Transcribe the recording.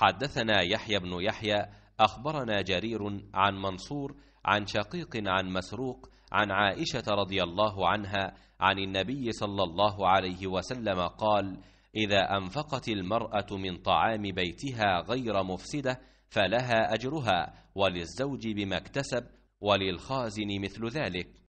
حدثنا يحيى بن يحيى أخبرنا جرير عن منصور عن شقيق عن مسروق عن عائشة رضي الله عنها عن النبي صلى الله عليه وسلم قال: إذا أنفقت المرأة من طعام بيتها غير مفسدة فلها أجرها وللزوج بما اكتسب وللخازن مثل ذلك.